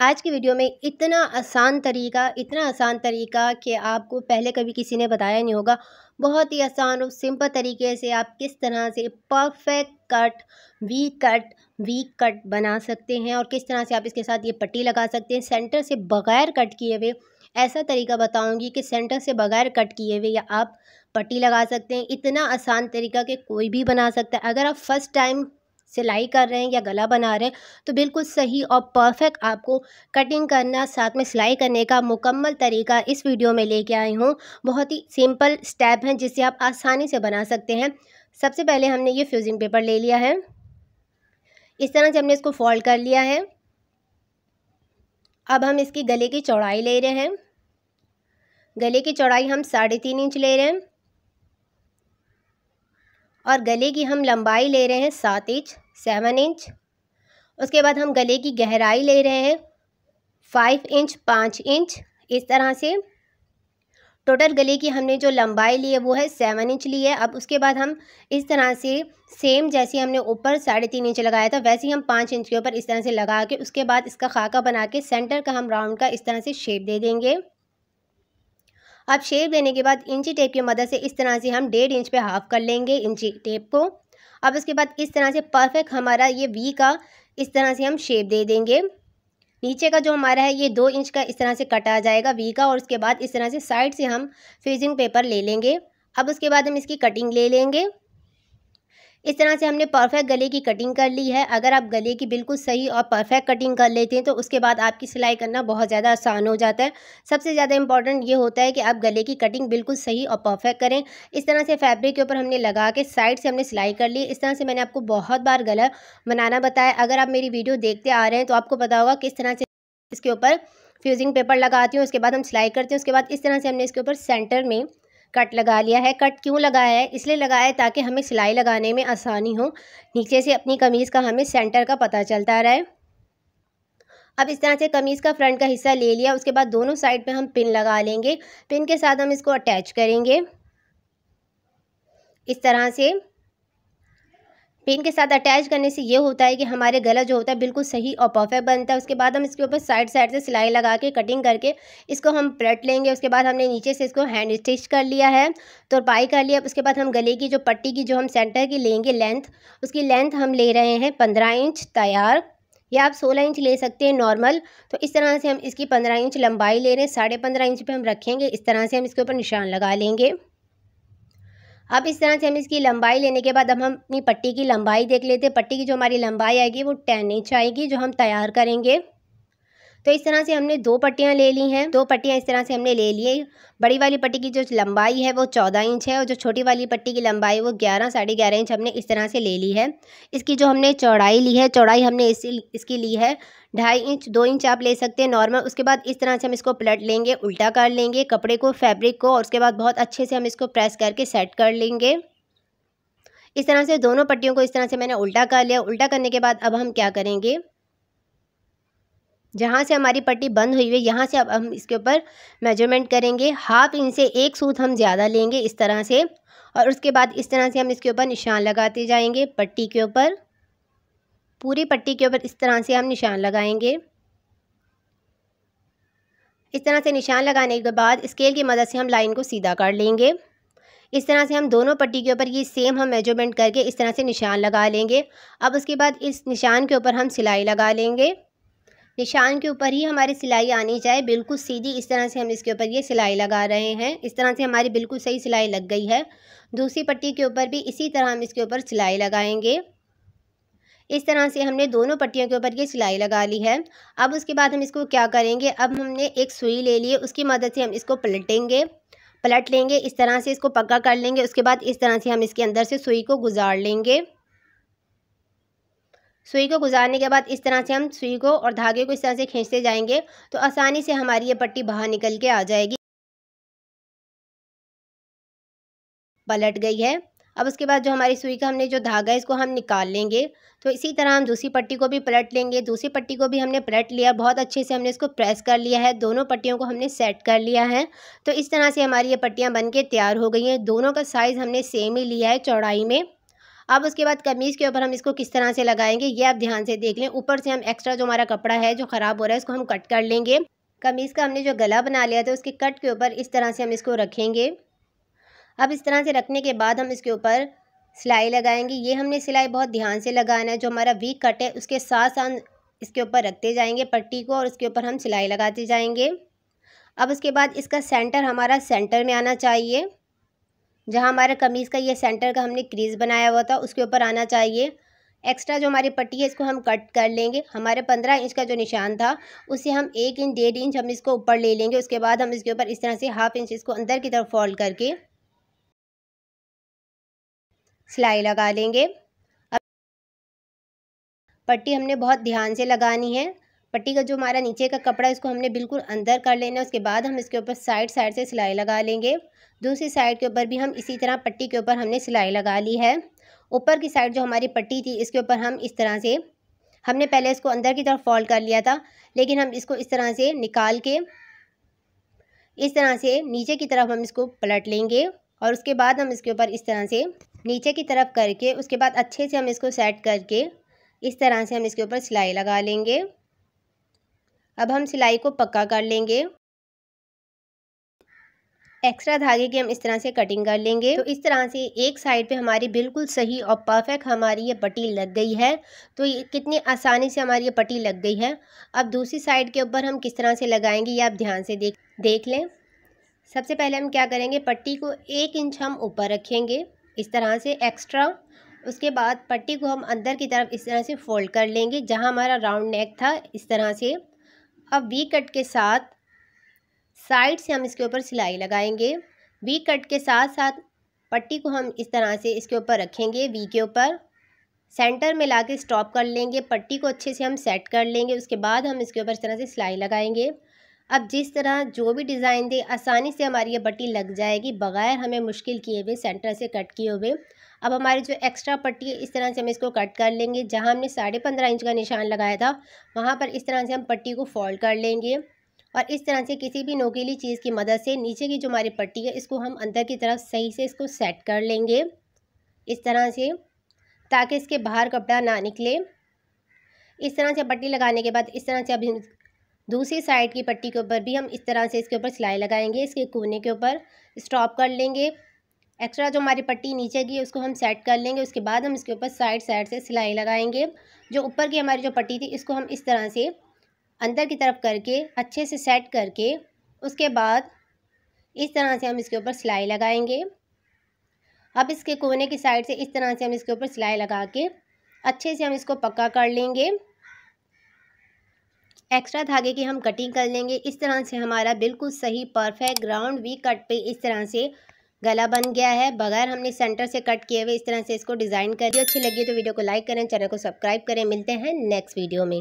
आज की वीडियो में इतना आसान तरीका इतना आसान तरीका कि आपको पहले कभी किसी ने बताया नहीं होगा बहुत ही आसान और सिंपल तरीके से आप किस तरह से perfect cut V cut V cut बना सकते हैं और किस तरह से आप इसके साथ ये पट्टी लगा सकते हैं सेंटर से बगैर कट किए हुए ऐसा तरीका बताऊंगी कि सेंटर से बगैर कट किए हुए या आप पट्टी लगा सकते हैं इतना आसान तरीका कि कोई भी बना सकता है अगर आप फर्स्ट टाइम सिलाई कर रहे हैं या गला बना रहे हैं तो बिल्कुल सही और परफेक्ट आपको कटिंग करना साथ में सिलाई करने का मुकम्मल तरीका इस वीडियो में लेके आई हूँ बहुत ही सिंपल स्टेप हैं जिसे आप आसानी से बना सकते हैं सबसे पहले हमने ये फ्यूजिंग पेपर ले लिया है इस तरह से हमने इसको फोल्ड कर लिया है अब हम इसकी गले की चौड़ाई ले रहे हैं गले की चौड़ाई हम साढ़े तीन इंच ले रहे हैं और गले की हम लंबाई ले रहे हैं सात इंच सेवन इंच उसके बाद हम गले की गहराई ले रहे हैं फाइव इंच पाँच इंच इस तरह से टोटल गले की हमने जो लंबाई ली है वो है सेवन इंच ली है अब उसके बाद हम इस तरह से सेम जैसे हमने ऊपर साढ़े तीन इंच लगाया था वैसे ही हम पाँच इंच के ऊपर इस तरह से लगा के उसके बाद इसका खाका बना के सेंटर का हम राउंड का इस तरह से शेप दे देंगे अब शेप देने के बाद इंची टेप की मदद से इस तरह से हम डेढ़ इंच पे हाफ कर लेंगे इंची टेप को अब इसके बाद इस तरह से परफेक्ट हमारा ये वी का इस तरह से हम शेप दे देंगे नीचे का जो हमारा है ये दो इंच का इस तरह से कटा जाएगा वी का और उसके बाद इस तरह से साइड से हम फ्यूजिंग पेपर ले लेंगे अब उसके बाद हम इसकी कटिंग ले लेंगे इस तरह से हमने परफेक्ट गले की कटिंग कर ली है अगर आप गले की बिल्कुल सही और परफेक्ट कटिंग कर लेते हैं तो उसके बाद आपकी सिलाई करना बहुत ज़्यादा आसान हो जाता है सबसे ज़्यादा इंपॉर्टेंट ये होता है कि आप गले की कटिंग बिल्कुल सही और परफेक्ट करें इस तरह से फैब्रिक के ऊपर हमने लगा के साइड से हमने सिलाई कर ली इस तरह से मैंने आपको बहुत बार गला बनाना बताया अगर आप मेरी वीडियो देखते आ रहे हैं तो आपको पता होगा किस तरह से इसके ऊपर फ्यूजिंग पेपर लगाती हूँ उसके बाद हम सिलाई करते हैं उसके बाद इस तरह से हमने इसके ऊपर सेंटर में कट लगा लिया है कट क्यों लगाया है इसलिए लगाया है ताकि हमें सिलाई लगाने में आसानी हो नीचे से अपनी कमीज़ का हमें सेंटर का पता चलता रहे अब इस तरह से कमीज़ का फ्रंट का हिस्सा ले लिया उसके बाद दोनों साइड पे हम पिन लगा लेंगे पिन के साथ हम इसको अटैच करेंगे इस तरह से पिन के साथ अटैच करने से ये होता है कि हमारे गला जो होता है बिल्कुल सही और परफेक्ट बनता है उसके बाद हम इसके ऊपर साइड साइड से सिलाई लगा के कटिंग करके इसको हम प्लेट लेंगे उसके बाद हमने नीचे से इसको हैंड स्टिच कर लिया है तो पाई कर लिया उसके बाद हम गले की जो पट्टी की जो हम सेंटर की लेंगे लेंथ उसकी लेंथ हम ले रहे हैं पंद्रह इंच तैयार या आप 16 इंच ले सकते हैं नॉर्मल तो इस तरह से हम इसकी 15 इंच लंबाई ले रहे हैं साढ़े पंद्रह इंच पे हम रखेंगे इस तरह से हम इसके ऊपर निशान लगा लेंगे अब इस तरह से हम इसकी लंबाई लेने के बाद अब हम अपनी पट्टी की लंबाई देख लेते हैं पट्टी की जो हमारी लंबाई आएगी वो टेन इंच आएगी जो हम तैयार करेंगे तो इस तरह से हमने दो पट्टियाँ ले ली हैं दो पट्टियाँ इस तरह से हमने ले लिए बड़ी वाली पट्टी की जो लंबाई है वो चौदह इंच है और जो छोटी वाली पट्टी की लंबाई वो ग्यारह साढ़े ग्यारह इंच हमने इस तरह से ले ली है इसकी जो हमने चौड़ाई ली है चौड़ाई हमने इसी इसकी ली है ढाई इंच दो इंच आप ले सकते हैं नॉर्मल उसके बाद इस तरह से हम इसको पलट लेंगे उल्टा कर लेंगे कपड़े को फैब्रिक को और उसके बाद बहुत अच्छे से हम इसको प्रेस करके सेट कर लेंगे इस तरह से दोनों पट्टियों को इस तरह से मैंने उल्टा कर लिया उल्टा करने के बाद अब हम क्या करेंगे जहाँ से हमारी पट्टी बंद हुई हुई यहाँ से अब हम इसके ऊपर मेजरमेंट करेंगे हाफ इंच से एक सूत हम ज़्यादा लेंगे इस तरह से और उसके बाद इस तरह से हम इसके ऊपर निशान लगाते जाएंगे पट्टी के ऊपर पूरी पट्टी के ऊपर इस तरह से हम निशान लगाएंगे इस तरह से निशान लगाने के बाद स्केल की मदद से हम लाइन को सीधा कर लेंगे इस तरह से हम दोनों पट्टी के ऊपर ये सेम हम मेजरमेंट करके इस तरह से निशान लगा लेंगे अब उसके बाद इस निशान के ऊपर हम सिलाई लगा लेंगे निशान के ऊपर ही हमारी सिलाई आनी चाहिए बिल्कुल सीधी इस तरह से हम इसके ऊपर ये सिलाई लगा रहे हैं इस तरह से हमारी बिल्कुल सही सिलाई लग गई है दूसरी पट्टी के ऊपर भी इसी तरह हम इसके ऊपर सिलाई लगाएंगे इस तरह से हमने दोनों पट्टियों के ऊपर ये सिलाई लगा ली है अब उसके बाद हम इसको क्या करेंगे अब हमने एक सुई ले ली है उसकी मदद से हम इसको पलटेंगे पलट लेंगे इस तरह से इसको पक्का कर लेंगे उसके बाद इस तरह से हम इसके अंदर से सुई को गुजार लेंगे सुई को गुजारने के बाद इस तरह से हम सुई को और धागे को इस तरह से खींचते जाएंगे तो आसानी से हमारी ये पट्टी बाहर निकल के आ जाएगी पलट गई है अब उसके बाद जो हमारी सुई का हमने जो धागा है इसको हम निकाल लेंगे तो इसी तरह हम दूसरी पट्टी को भी पलट लेंगे दूसरी पट्टी को भी हमने पलट लिया बहुत अच्छे से हमने इसको प्रेस कर लिया है दोनों पट्टियों को हमने सेट कर लिया है तो इस तरह से हमारी ये पट्टियाँ बन के तैयार हो गई हैं दोनों का साइज़ हमने सेम ही लिया है चौड़ाई में अब उसके बाद कमीज़ के ऊपर हम इसको किस तरह से लगाएंगे ये आप ध्यान से देख लें ऊपर से हम एक्स्ट्रा जो हमारा कपड़ा है जो ख़राब हो रहा है उसको हम कट कर लेंगे कमीज़ का हमने जो गला बना लिया था उसके कट के ऊपर इस तरह से हम इसको रखेंगे अब इस तरह से रखने के बाद हम इसके ऊपर सिलाई लगाएंगे ये हमने सिलाई बहुत ध्यान से लगाना है जो हमारा वीक कट है उसके साथ साथ इसके ऊपर रखते जाएंगे पट्टी को और उसके ऊपर हम सिलाई लगाते जाएंगे अब उसके बाद इसका सेंटर हमारा सेंटर में आना चाहिए जहाँ हमारा कमीज़ का ये सेंटर का हमने क्रीज़ बनाया हुआ था उसके ऊपर आना चाहिए एक्स्ट्रा जो हमारी पट्टी है इसको हम कट कर लेंगे हमारे पंद्रह इंच का जो निशान था उससे हम एक इंच डेढ़ इंच हम इसको ऊपर ले लेंगे उसके बाद हम इसके ऊपर इस तरह से हाफ इंच इसको अंदर की तरफ फोल्ड करके सिलाई लगा लेंगे अब पट्टी हमने बहुत ध्यान से लगानी है पट्टी का जो हमारा नीचे का कपड़ा है इसको हमने बिल्कुल अंदर कर लेना है उसके बाद हम इसके ऊपर साइड साइड से सिलाई लगा लेंगे दूसरी साइड के ऊपर भी हम इसी तरह पट्टी के ऊपर हमने सिलाई लगा ली है ऊपर की साइड जो हमारी पट्टी थी इसके ऊपर हम इस तरह से हमने पहले इसको अंदर की तरफ फोल्ड कर लिया था लेकिन हम इसको इस तरह से निकाल के इस तरह से नीचे की तरफ हम इसको पलट लेंगे और उसके बाद हम इसके ऊपर इस तरह से नीचे की तरफ करके उसके बाद अच्छे से हम इसको सेट करके इस तरह से हम इसके ऊपर सिलाई लगा लेंगे अब हम सिलाई को पक्का कर लेंगे एक्स्ट्रा धागे की हम इस तरह से कटिंग कर लेंगे तो इस तरह से एक साइड पे हमारी बिल्कुल सही और परफेक्ट हमारी ये पट्टी लग गई है तो ये कितनी आसानी से हमारी ये पट्टी लग गई है अब दूसरी साइड के ऊपर हम किस तरह से लगाएंगे ये आप ध्यान से देख देख लें सबसे पहले हम क्या करेंगे पट्टी को एक इंच हम ऊपर रखेंगे इस तरह से एक्स्ट्रा उसके बाद पट्टी को हम अंदर की तरफ इस तरह से फोल्ड कर लेंगे जहाँ हमारा राउंड नेक था इस तरह से अब वी कट के साथ साइड से हम इसके ऊपर सिलाई लगाएंगे वी कट के साथ साथ पट्टी को हम इस तरह से इसके ऊपर रखेंगे वी के ऊपर सेंटर में ला के स्टॉप कर लेंगे पट्टी को अच्छे से हम सेट कर लेंगे उसके बाद हम इसके ऊपर इस तरह से सिलाई लगाएंगे अब जिस तरह जो भी डिज़ाइन दे आसानी से हमारी ये पट्टी लग जाएगी बग़ैर हमें मुश्किल किए हुए सेंटर से कट किए हुए अब हमारी जो एक्स्ट्रा पट्टी है इस तरह से हम इसको कट कर लेंगे जहाँ हमने साढ़े पंद्रह इंच का निशान लगाया था वहाँ पर इस तरह से हम पट्टी को फोल्ड कर लेंगे और इस तरह से किसी भी नोकीली चीज़ की मदद से नीचे की जो हमारी पट्टी है इसको हम अंदर की तरफ सही से इसको सेट कर लेंगे इस तरह से ताकि इसके बाहर कपड़ा ना निकले इस तरह से पट्टी लगाने के बाद इस तरह से अब दूसरी साइड की पट्टी के ऊपर भी हम इस तरह से इसके ऊपर सिलाई लगाएंगे इसके कोने के ऊपर स्टॉप कर लेंगे एक्स्ट्रा जो हमारी पट्टी नीचे की है उसको हम सेट कर लेंगे उसके बाद हम इसके ऊपर साइड साइड से सिलाई लगाएंगे जो ऊपर की हमारी जो पट्टी थी इसको हम इस तरह से अंदर की तरफ करके अच्छे से सेट करके उसके बाद इस तरह से हम इसके ऊपर सिलाई लगाएंगे अब इसके कोने की साइड से इस तरह से हम इसके ऊपर सिलाई लगा के अच्छे से हम इसको पक्का कर लेंगे एक्स्ट्रा धागे की हम कटिंग कर लेंगे इस तरह से हमारा बिल्कुल सही परफेक्ट ग्राउंड वी कट पे इस तरह से गला बन गया है बगैर हमने सेंटर से कट किए हुए इस तरह से इसको डिज़ाइन करिए अच्छी लगी तो वीडियो को लाइक करें चैनल को सब्सक्राइब करें मिलते हैं नेक्स्ट वीडियो में